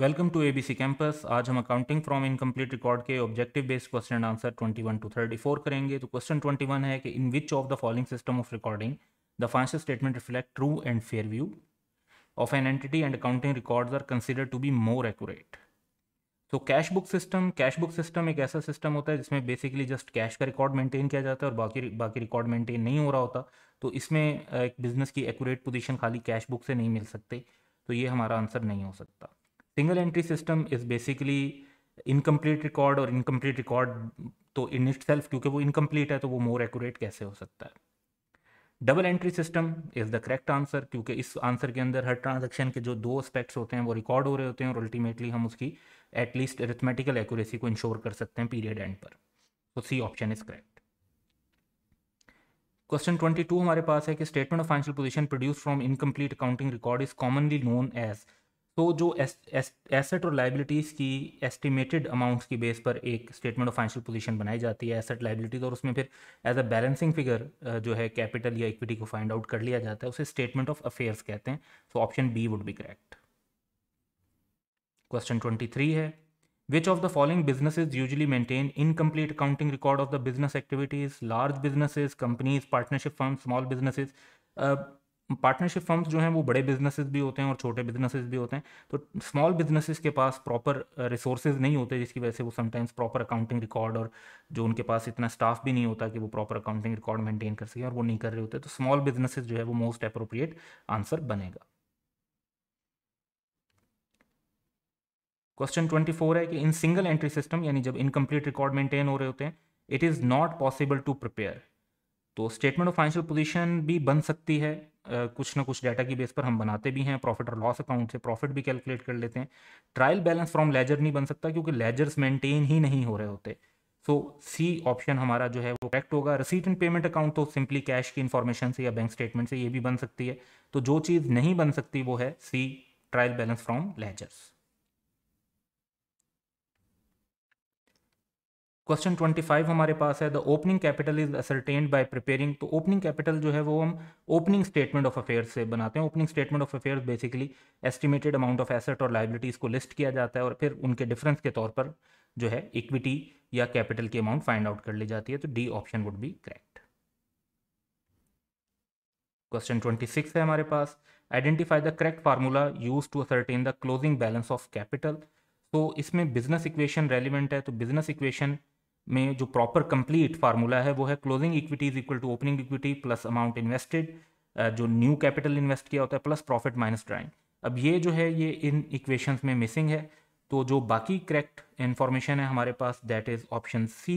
Welcome to ABC campus आज हम accounting from incomplete record के objective based question and answer 21 to 34 करेंगे तो क्वेश्चन 21 है कि in which of the following system of recording the financial statement reflect true and fair view of an entity and accounting records are consider to be more accurate तो cash book system cash book system एक ऐसा सिस्टम होता है जिसमें basically just cash का record maintain किया जाता है और बाकी बाकी रिकॉर्ड मेंटेन नहीं हो रहा होता तो इसमें एक बिजनेस की एक्यूरेट पोजिशन खाली कैश बुक से नहीं मिल सकते तो ये हमारा आंसर नहीं हो सकता single entry system is basically incomplete record और इनकम्प्लीट रिकॉर्ड तो इट सेल्फ क्योंकि वो इनकम्प्लीट है तो वो मोर एक्यूरेट कैसे हो सकता है double entry system is the correct answer क्योंकि इस आंसर के अंदर हर ट्रांजेक्शन के जो दो एस्पेक्ट्स होते हैं वो रिकॉर्ड हो रहे होते हैं और अल्टीमेटली हम उसकी एटलीस्ट एरिथमेटिकल एक्यूरेसी को इंश्योर कर सकते हैं पीरियड एंड पर तो C option is correct question 22 हमारे पास है कि statement of financial position produce from incomplete accounting record is commonly known as तो जो एसेट और लाइबिलिटीज़ की एस्टिमेटेड अमाउंट्स की बेस पर एक स्टेटमेंट ऑफ फाइनेंशियल पोजीशन बनाई जाती है एसेट लाइबिलिटीज और उसमें फिर एज अ बैलेंसिंग फिगर जो है कैपिटल या इक्विटी को फाइंड आउट कर लिया जाता है उसे स्टेटमेंट ऑफ अफेयर्स कहते हैं so option B would be correct question twenty three है which of the following business usually maintain incomplete accounting record of the business activities large businesses companies partnership firm small businesses partnership firms जो हैं वो बड़े businesses भी होते हैं और छोटे बिजनेसेस भी होते हैं तो स्मॉल बिजनेसेस के पास प्रॉपर रिसोर्सेज नहीं होते जिसकी वजह से वो समटाइम्स प्रॉपर अकाउंटिंग रिकॉर्ड और जो उनके पास इतना स्टाफ भी नहीं होता कि वो प्रॉपर अकाउंटिंग रिकॉर्ड मेंटेन कर सके और वो नहीं कर रहे होते तो स्मॉल बिजनेसेस जो है वो मोस्ट अप्रोप्रिएट आंसर बनेगा क्वेश्चन ट्वेंटी फोर है कि इन सिंगल एंट्री सिस्टम यानी जब इनकम्प्लीट रिकॉर्ड मेंटेन हो रहे होते हैं it is not possible to prepare तो स्टेटमेंट ऑफ फाइनेंशियल पोजीशन भी बन सकती है कुछ ना कुछ डाटा की बेस पर हम बनाते भी हैं प्रॉफिट और लॉस अकाउंट से प्रॉफिट भी कैलकुलेट कर लेते हैं ट्रायल बैलेंस फ्रॉम लेजर नहीं बन सकता क्योंकि लेजर्स मेंटेन ही नहीं हो रहे होते सो सी ऑप्शन हमारा जो है वो करेक्ट होगा रिसीट एंड पेमेंट अकाउंट तो सिंपली कैश की इन्फॉर्मेशन से या बैंक स्टेटमेंट से ये भी बन सकती है तो जो चीज़ नहीं बन सकती वो है C trial balance from ledgers question twenty five हमारे पास है the opening capital is ascertained by preparing तो ओपनिंग कैपिटल जो है वो हम ओपनिंग स्टेटमेंट ऑफ अफेयर्स से बनाते हैं opening statement of affairs basically estimated amount of asset और लाइबिलिटीज को लिस्ट किया जाता है और फिर उनके डिफरेंस के तौर पर जो है इक्विटी या कैपिटल की अमाउंट फाइंड आउट कर ली जाती है तो D option would be correct question twenty six है हमारे पास identify the correct formula use to ascertain the closing balance of capital तो इसमें बिजनेस इक्वेशन रेलिवेंट है तो बिजनेस इक्वेशन में जो प्रॉपर कंप्लीट फार्मूला है वो है closing equity is equal to opening equity plus amount invested जो न्यू कैपिटल इन्वेस्ट किया होता है प्लस प्रॉफिट माइनस ड्राइंग अब ये जो है ये इन इक्वेशंस में मिसिंग है तो जो बाकी करेक्ट इन्फॉर्मेशन है हमारे पास that is option C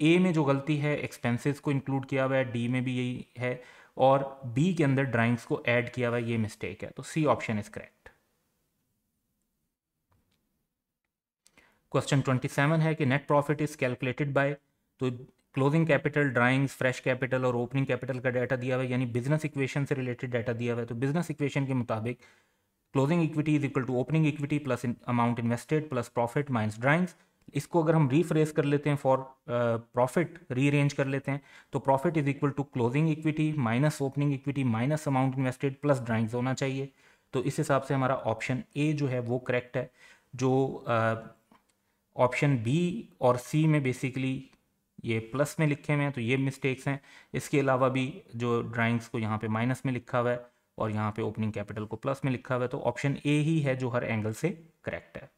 A में जो गलती है एक्सपेंसेस को इंक्लूड किया हुआ है डी में भी यही है और बी के अंदर ड्राइंग्स को ऐड किया हुआ है ये मिस्टेक है तो C option is correct question twenty seven है कि net profit is calculated by तो closing capital drawings fresh capital और ओपनिंग कैपिटल का डाटा दिया हुआ है यानी बिजनेस इक्वेशन से रिलेटेड डाटा दिया हुआ है तो बिजनेस इक्वेशन के मुताबिक closing equity is equal to opening equity plus amount invested plus profit minus drawings इसको अगर हम रीफ्रेस कर लेते हैं फॉर प्रॉफिट रीअरेंज कर लेते हैं तो profit is equal to closing equity minus opening equity minus amount invested plus drawings होना चाहिए तो इस हिसाब से हमारा ऑप्शन ए जो है वो करेक्ट है जो uh, ऑप्शन बी और सी में बेसिकली ये प्लस में लिखे हुए हैं तो ये मिस्टेक्स हैं इसके अलावा भी जो ड्राइंग्स को यहाँ पे माइनस में लिखा हुआ है और यहाँ पे ओपनिंग कैपिटल को प्लस में लिखा हुआ है तो ऑप्शन ए ही है जो हर एंगल से करेक्ट है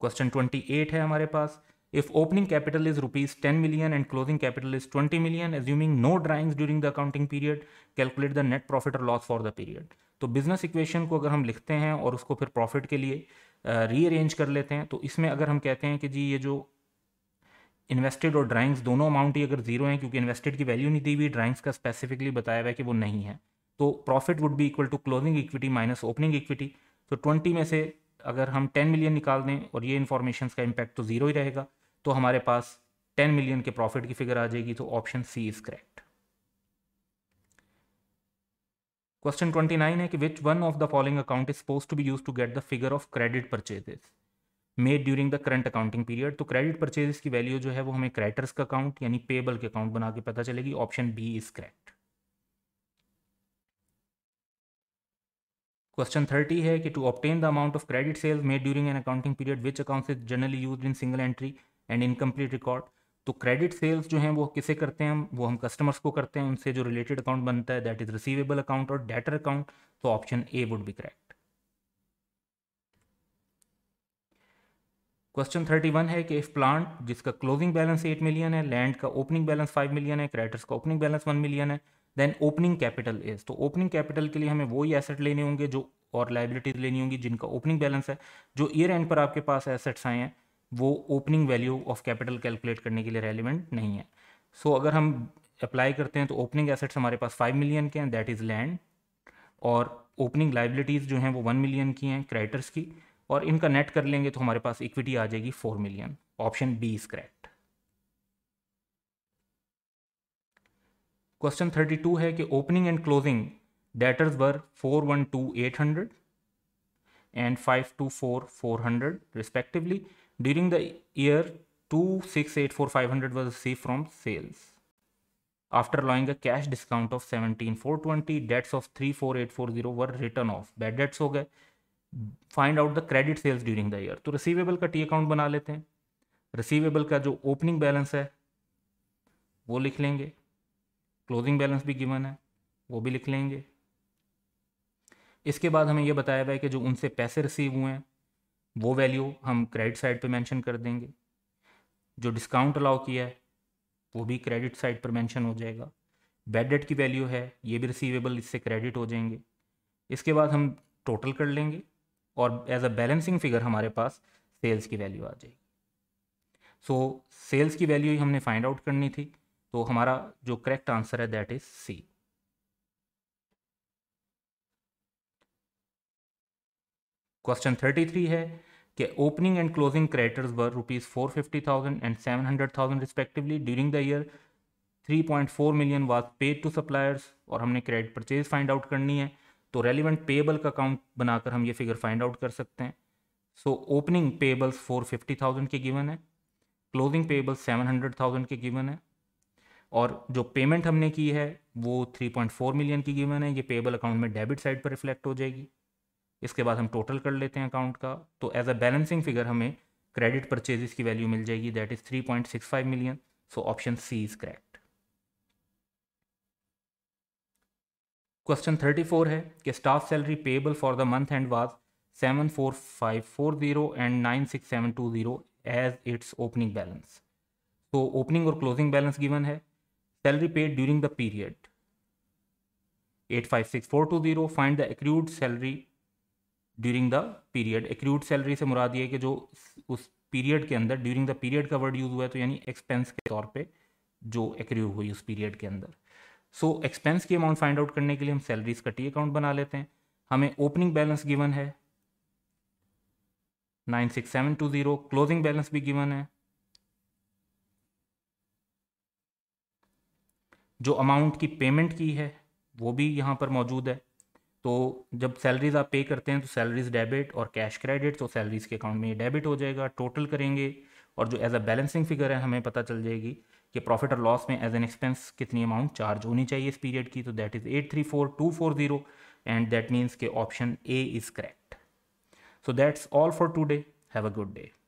क्वेश्चन ट्वेंटी एट है हमारे पास if opening capital is rupees ten million and closing capital is twenty million assuming no drawings during the accounting period calculate the net profit और लॉस फॉर द पीरियड तो business equation को अगर हम लिखते हैं और उसको फिर प्रॉफिट के लिए रीअरेंज कर लेते हैं तो इसमें अगर हम कहते हैं कि जी ये जो इन्वेस्टेड और ड्राइंग्स दोनों अमाउंट ही अगर जीरो हैं क्योंकि इन्वेस्टेड की वैल्यू नहीं दी हुई ड्राइंग्स का स्पेसिफिकली बताया हुआ है कि वो नहीं है तो profit would be equal to closing equity minus opening equity तो ट्वेंटी में से अगर हम टेन मिलियन निकाल दें और ये इन्फॉर्मेशन का इम्पैक्ट तो ज़ीरो ही रहेगा तो हमारे पास टेन मिलियन के प्रॉफिट की फिगर आ जाएगी तो option C is correct question 29 है कि which one of the following account is suppose to be use to get the figure of credit purchases made during the current accounting period तो credit purchases की value जो है वो हमें creditors का account यानी पेबल के अकाउंट बना के पता चलेगी option B is correct question thirty है कि to obtain the amount of credit sales made during an accounting period which account is generally use in single entry and incomplete record तो credit sales जो हैं वो किसे करते हैं हम वो हम कस्टमर्स को करते हैं उनसे जो रिलेटेड अकाउंट बनता है दैट इज रिसीवेबल अकाउंट और डेटर अकाउंट तो option A would be correct question thirty one है कि इफ प्लांट जिसका क्लोजिंग बैलेंस एट मिलियन है लैंड का ओपनिंग बैलेंस फाइव मिलियन है क्रेडिटर्स का ओपनिंग बैलेंस वन मिलियन है देन ओपनिंग कैपिटल इज तो ओपनिंग कैपिटल के लिए हमें वही एसेट लेने होंगे जो और लाइबिलिटीज लेनी होंगी जिनका ओपनिंग बैलेंस है जो ईयर एंड पर आपके पास एसेट्स आए हैं वो opening value of capital calculate करने के लिए रेलिवेंट नहीं है सो so, अगर हम अप्लाई करते हैं तो ओपनिंग एसेट्स हमारे पास फाइव मिलियन के हैं दैट इज़ लैंड और ओपनिंग लाइबिलिटीज़ जो हैं वो वन मिलियन की हैं क्रेडिटर्स की और इनका नेट कर लेंगे तो हमारे पास इक्विटी आ जाएगी four million option B is correct question thirty two है कि opening and closing debtors were four one two eight hundred and 524400 respectively. During the year 2684,500 was received from sales. After allowing a cash discount of 17,420, debts of 34840 were written off. Bad debts हो गए. Find out the credit sales during the year. तो receivable का T account बना लेते हैं. Receivable का जो opening balance है वो लिख लेंगे. Closing balance भी given है वो भी लिख लेंगे. इसके बाद हमें ये बताया हुआ है कि जो उनसे पैसे रिसीव हुए हैं वो वैल्यू हम क्रेडिट साइड पे मेंशन कर देंगे जो डिस्काउंट अलाउ किया है वो भी क्रेडिट साइड पर मेंशन हो जाएगा बैड डेट की वैल्यू है ये भी रिसीवेबल इससे क्रेडिट हो जाएंगे इसके बाद हम टोटल कर लेंगे और एज अ बैलेंसिंग फिगर हमारे पास सेल्स की वैल्यू आ जाएगी सो सेल्स की वैल्यू ही हमने फाइंड आउट करनी थी तो हमारा जो करेक्ट आंसर है that is C question thirty three है कि opening and closing creditors were rupees four fifty thousand and seven hundred thousand respectively during the year three point four million was paid to suppliers और हमने credit purchase find out करनी है तो relevant payable का account बनाकर हम ये figure find out कर सकते हैं so opening payables four fifty thousand के गिवन है closing payables seven hundred thousand के गिवन है और जो पेमेंट हमने की है वो थ्री पॉइंट फोर मिलियन की गिवन है ये पेबल अकाउंट में डेबिट साइड पर रिफ्लेक्ट हो जाएगी इसके बाद हम टोटल कर लेते हैं अकाउंट का तो एज अ बैलेंसिंग फिगर हमें क्रेडिट परचेजेस की वैल्यू मिल जाएगी that is three point six five million so option C is correct question thirty four है कि staff salary payable for the month end was seven four five four zero and nine six seven two zero as its opening balance तो opening और closing balance given है salary paid during the period eight five six four two zero find the accrued salary during the period accrued salary से मुराद ये कि जो उस period के अंदर ड्यूरिंग द पीरियड का वर्ड यूज़ हुआ है तो यानी एक्सपेंस के तौर पे जो एक्रू हुई उस पीरियड के अंदर सो so, एक्सपेंस की अमाउंट फाइंड आउट करने के लिए हम सैलरीज का टी अकाउंट बना लेते हैं हमें ओपनिंग बैलेंस गिवन है nine six seven two zero closing balance भी गिवन है जो अमाउंट की पेमेंट की है वो भी यहाँ पर मौजूद है तो जब सैलरीज आप पे करते हैं तो सैलरीज डेबिट और कैश क्रेडिट तो सैलरीज के अकाउंट में ये डेबिट हो जाएगा टोटल करेंगे और जो एज अ बैलेंसिंग फिगर है हमें पता चल जाएगी कि प्रॉफिट और लॉस में एज एन एक्सपेंस कितनी अमाउंट चार्ज होनी चाहिए इस पीरियड की तो that is eight three four two four zero and that means के option A is correct so that's all for today have a good day